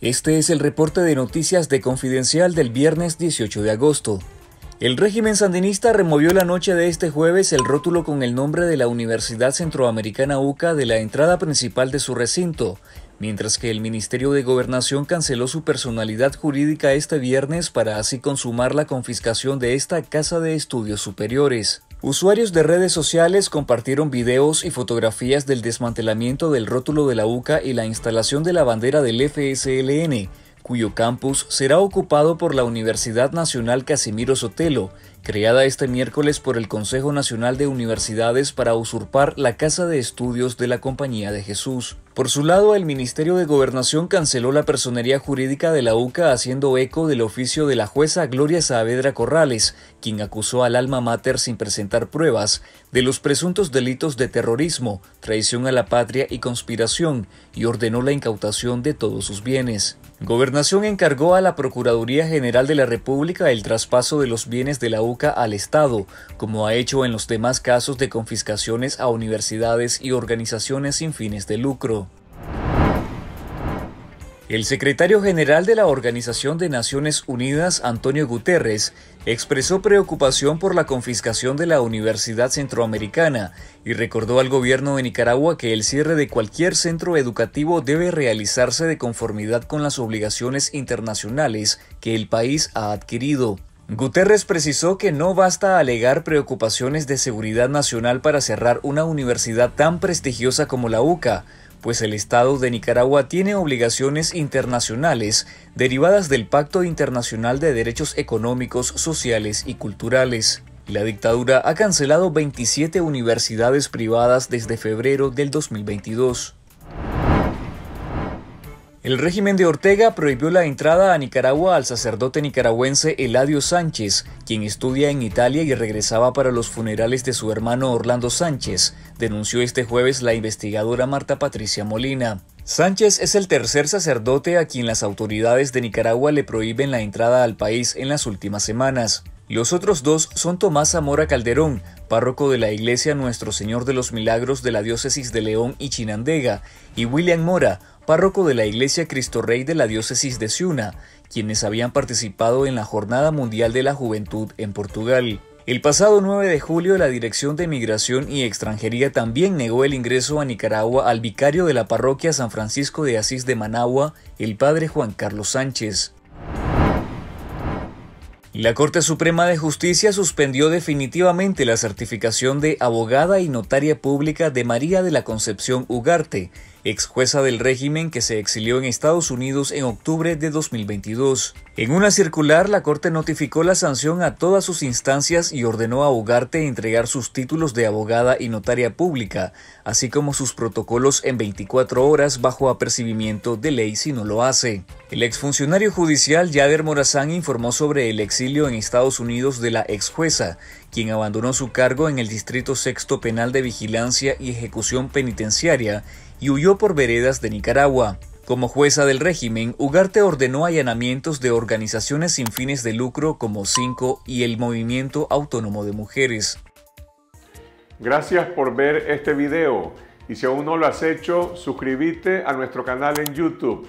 Este es el reporte de noticias de Confidencial del viernes 18 de agosto. El régimen sandinista removió la noche de este jueves el rótulo con el nombre de la Universidad Centroamericana UCA de la entrada principal de su recinto, mientras que el Ministerio de Gobernación canceló su personalidad jurídica este viernes para así consumar la confiscación de esta Casa de Estudios Superiores. Usuarios de redes sociales compartieron videos y fotografías del desmantelamiento del rótulo de la UCA y la instalación de la bandera del FSLN, cuyo campus será ocupado por la Universidad Nacional Casimiro Sotelo, creada este miércoles por el Consejo Nacional de Universidades para usurpar la Casa de Estudios de la Compañía de Jesús. Por su lado, el Ministerio de Gobernación canceló la personería jurídica de la UCA haciendo eco del oficio de la jueza Gloria Saavedra Corrales, quien acusó al alma mater sin presentar pruebas de los presuntos delitos de terrorismo, traición a la patria y conspiración, y ordenó la incautación de todos sus bienes. Gobernación encargó a la Procuraduría General de la República el traspaso de los bienes de la UCA al Estado, como ha hecho en los demás casos de confiscaciones a universidades y organizaciones sin fines de lucro. El secretario general de la Organización de Naciones Unidas, Antonio Guterres, expresó preocupación por la confiscación de la Universidad Centroamericana y recordó al gobierno de Nicaragua que el cierre de cualquier centro educativo debe realizarse de conformidad con las obligaciones internacionales que el país ha adquirido. Guterres precisó que no basta alegar preocupaciones de seguridad nacional para cerrar una universidad tan prestigiosa como la UCA, pues el Estado de Nicaragua tiene obligaciones internacionales derivadas del Pacto Internacional de Derechos Económicos, Sociales y Culturales. La dictadura ha cancelado 27 universidades privadas desde febrero del 2022. El régimen de Ortega prohibió la entrada a Nicaragua al sacerdote nicaragüense Eladio Sánchez, quien estudia en Italia y regresaba para los funerales de su hermano Orlando Sánchez, denunció este jueves la investigadora Marta Patricia Molina. Sánchez es el tercer sacerdote a quien las autoridades de Nicaragua le prohíben la entrada al país en las últimas semanas. Los otros dos son Tomás Zamora Calderón, párroco de la iglesia Nuestro Señor de los Milagros de la diócesis de León y Chinandega, y William Mora, párroco de la Iglesia Cristo Rey de la diócesis de Ciuna, quienes habían participado en la Jornada Mundial de la Juventud en Portugal. El pasado 9 de julio, la Dirección de Migración y Extranjería también negó el ingreso a Nicaragua al vicario de la parroquia San Francisco de Asís de Managua, el padre Juan Carlos Sánchez. La Corte Suprema de Justicia suspendió definitivamente la certificación de abogada y notaria pública de María de la Concepción Ugarte, ex jueza del régimen que se exilió en Estados Unidos en octubre de 2022. En una circular, la Corte notificó la sanción a todas sus instancias y ordenó a Ugarte entregar sus títulos de abogada y notaria pública, así como sus protocolos en 24 horas bajo apercibimiento de ley si no lo hace. El exfuncionario judicial Yader Morazán informó sobre el exilio en Estados Unidos de la ex jueza, quien abandonó su cargo en el Distrito Sexto Penal de Vigilancia y Ejecución Penitenciaria y huyó por veredas de Nicaragua. Como jueza del régimen, Ugarte ordenó allanamientos de organizaciones sin fines de lucro como Cinco y el Movimiento Autónomo de Mujeres. Gracias por ver este video y si aún no lo has hecho, suscríbete a nuestro canal en YouTube